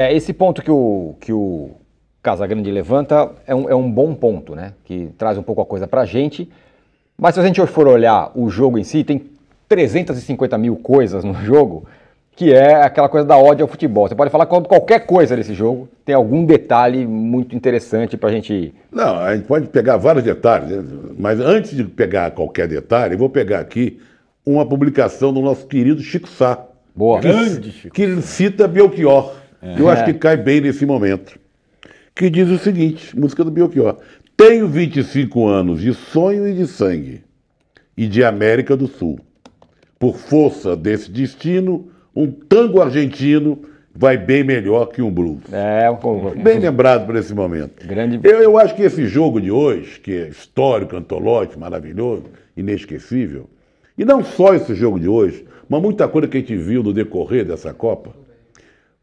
É, esse ponto que o, que o Casagrande levanta é um, é um bom ponto, né? Que traz um pouco a coisa pra gente. Mas se a gente for olhar o jogo em si, tem 350 mil coisas no jogo, que é aquela coisa da ódio ao futebol. Você pode falar qualquer coisa desse jogo, tem algum detalhe muito interessante pra gente. Não, a gente pode pegar vários detalhes, mas antes de pegar qualquer detalhe, eu vou pegar aqui uma publicação do nosso querido Chico Sá. Boa. Grande, que, Chico. Que cita Belchior. É. Eu acho que é. cai bem nesse momento. Que diz o seguinte, música do Belchior. Tenho 25 anos de sonho e de sangue, e de América do Sul. Por força desse destino, um tango argentino vai bem melhor que um blues. É, um... bem lembrado por esse momento. Grande... Eu, eu acho que esse jogo de hoje, que é histórico, antológico, maravilhoso, inesquecível, e não só esse jogo de hoje, mas muita coisa que a gente viu no decorrer dessa Copa,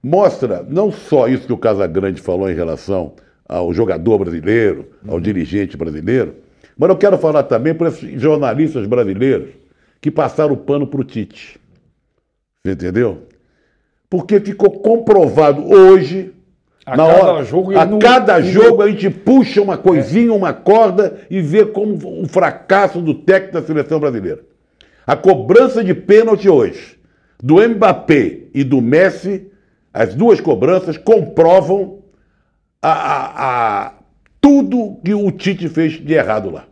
mostra não só isso que o Casagrande falou em relação ao jogador brasileiro, ao uhum. dirigente brasileiro, mas eu quero falar também para esses jornalistas brasileiros que passaram o pano para o Tite. Você entendeu? Porque ficou comprovado hoje, a cada hora, jogo, a não, cada não... a gente puxa uma coisinha, uma corda e vê como o um fracasso do técnico da seleção brasileira. A cobrança de pênalti hoje do Mbappé e do Messi as duas cobranças comprovam a, a, a tudo que o Tite fez de errado lá.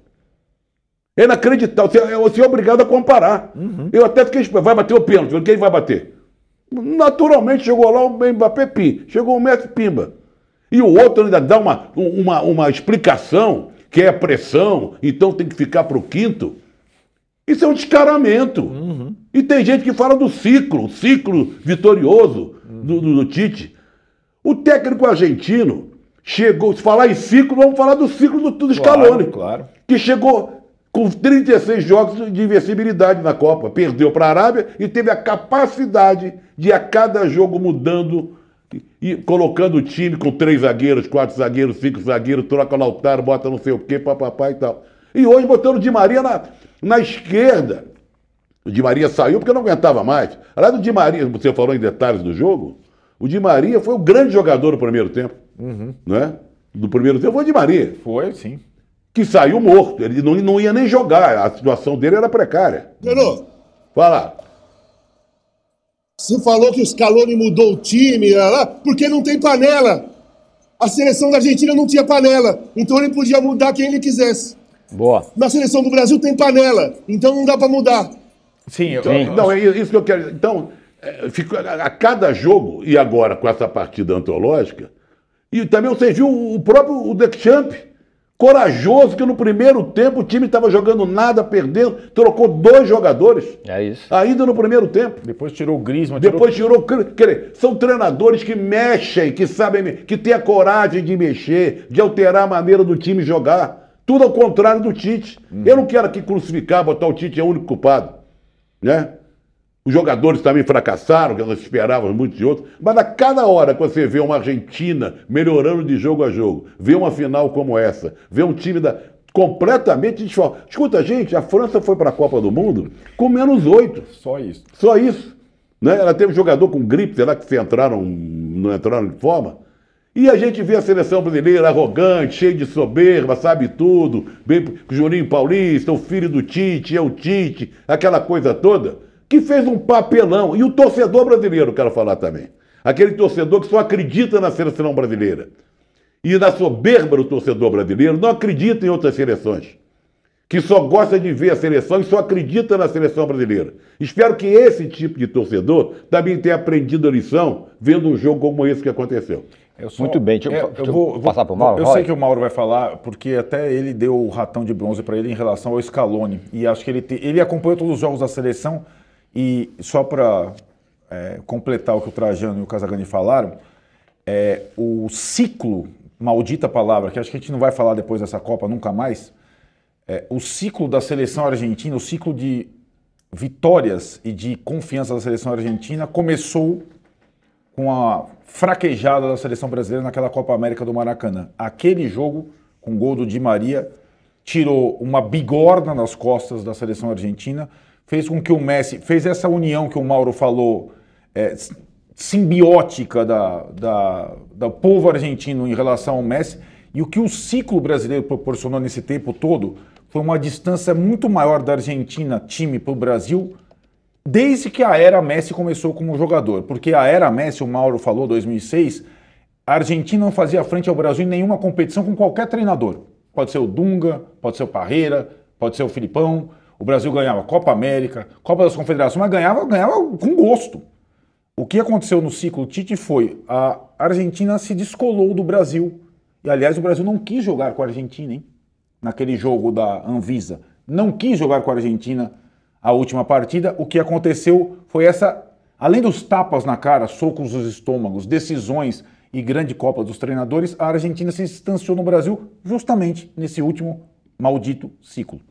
É inacreditável. Você, é, você é obrigado a comparar. Uhum. Eu até fiquei esperando. Vai bater o pênalti. Quem vai bater? Naturalmente chegou lá o Mbappé Pim. Chegou o Messi Pimba. E o outro ainda dá uma, uma, uma explicação que é pressão, então tem que ficar para o quinto. Isso é um descaramento. Uhum. E tem gente que fala do ciclo, ciclo vitorioso do, do, do Tite. O técnico argentino chegou, se falar em ciclo, vamos falar do ciclo do, do Scaloni. Claro, claro. Que chegou com 36 jogos de invencibilidade na Copa. Perdeu para a Arábia e teve a capacidade de a cada jogo mudando e colocando o time com três zagueiros, quatro zagueiros, cinco zagueiros, troca o altar, bota não sei o quê, papapá e tal. E hoje botando o Di Maria na, na esquerda. O Di Maria saiu porque não aguentava mais. Lá do Di Maria, você falou em detalhes do jogo, o Di Maria foi o grande jogador do primeiro tempo. Uhum. é? Do primeiro tempo foi o Di Maria. Foi, sim. Que saiu morto. Ele não, não ia nem jogar. A situação dele era precária. Gerou. Fala. Você falou que o Scaloni mudou o time, lá, porque não tem panela. A seleção da Argentina não tinha panela, então ele podia mudar quem ele quisesse. Boa. Na seleção do Brasil tem panela, então não dá para mudar. Sim, então, sim. Não, é isso que eu quero. Então, é, a cada jogo, e agora com essa partida antológica, e também você viu o próprio o Deschamps, corajoso, que no primeiro tempo o time estava jogando nada, perdendo, trocou dois jogadores. É isso. Ainda no primeiro tempo. Depois tirou o Grisma. Depois tirou... tirou... Quer dizer, são treinadores que mexem, que sabem, que têm a coragem de mexer, de alterar a maneira do time jogar. Tudo ao contrário do Tite. Uhum. Eu não quero aqui crucificar, botar o Tite é o único culpado né? Os jogadores também fracassaram, que nós esperávamos muito de outros. Mas a cada hora que você vê uma Argentina melhorando de jogo a jogo, vê uma final como essa, vê um time da, completamente desfalcado. Escuta, gente, a França foi para a Copa do Mundo com menos oito. Só isso. Só isso. Né? Ela teve um jogador com gripe, será que se entraram, não entraram de forma? E a gente vê a seleção brasileira arrogante, cheia de soberba, sabe tudo, bem Juninho Paulista, o filho do Tite, é o Tite, aquela coisa toda, que fez um papelão. E o torcedor brasileiro, quero falar também. Aquele torcedor que só acredita na seleção brasileira. E na soberba do torcedor brasileiro, não acredita em outras seleções que só gosta de ver a seleção e só acredita na seleção brasileira. Espero que esse tipo de torcedor também tenha aprendido a lição vendo um jogo como esse que aconteceu. Muito bem, deixa, é, eu, deixa eu, vou, passar para o Mauro. Eu Roy. sei que o Mauro vai falar, porque até ele deu o ratão de bronze para ele em relação ao Scaloni. E acho que ele, te, ele acompanhou todos os jogos da seleção. E só para é, completar o que o Trajano e o Casagani falaram, é, o ciclo, maldita palavra, que acho que a gente não vai falar depois dessa Copa nunca mais, é, o ciclo da seleção argentina, o ciclo de vitórias e de confiança da seleção argentina começou com a fraquejada da seleção brasileira naquela Copa América do Maracanã. Aquele jogo, com gol do Di Maria, tirou uma bigorna nas costas da seleção argentina, fez com que o Messi, fez essa união que o Mauro falou, é, simbiótica da, da, da povo argentino em relação ao Messi, e o que o ciclo brasileiro proporcionou nesse tempo todo foi uma distância muito maior da Argentina, time, para o Brasil, desde que a era Messi começou como jogador. Porque a era Messi, o Mauro falou, 2006, a Argentina não fazia frente ao Brasil em nenhuma competição com qualquer treinador. Pode ser o Dunga, pode ser o Parreira, pode ser o Filipão. O Brasil ganhava Copa América, Copa das Confederações, mas ganhava, ganhava com gosto. O que aconteceu no ciclo Tite foi a Argentina se descolou do Brasil. E aliás, o Brasil não quis jogar com a Argentina, hein? naquele jogo da Anvisa, não quis jogar com a Argentina a última partida, o que aconteceu foi essa, além dos tapas na cara, socos nos estômagos, decisões e grande Copa dos Treinadores, a Argentina se distanciou no Brasil justamente nesse último maldito ciclo.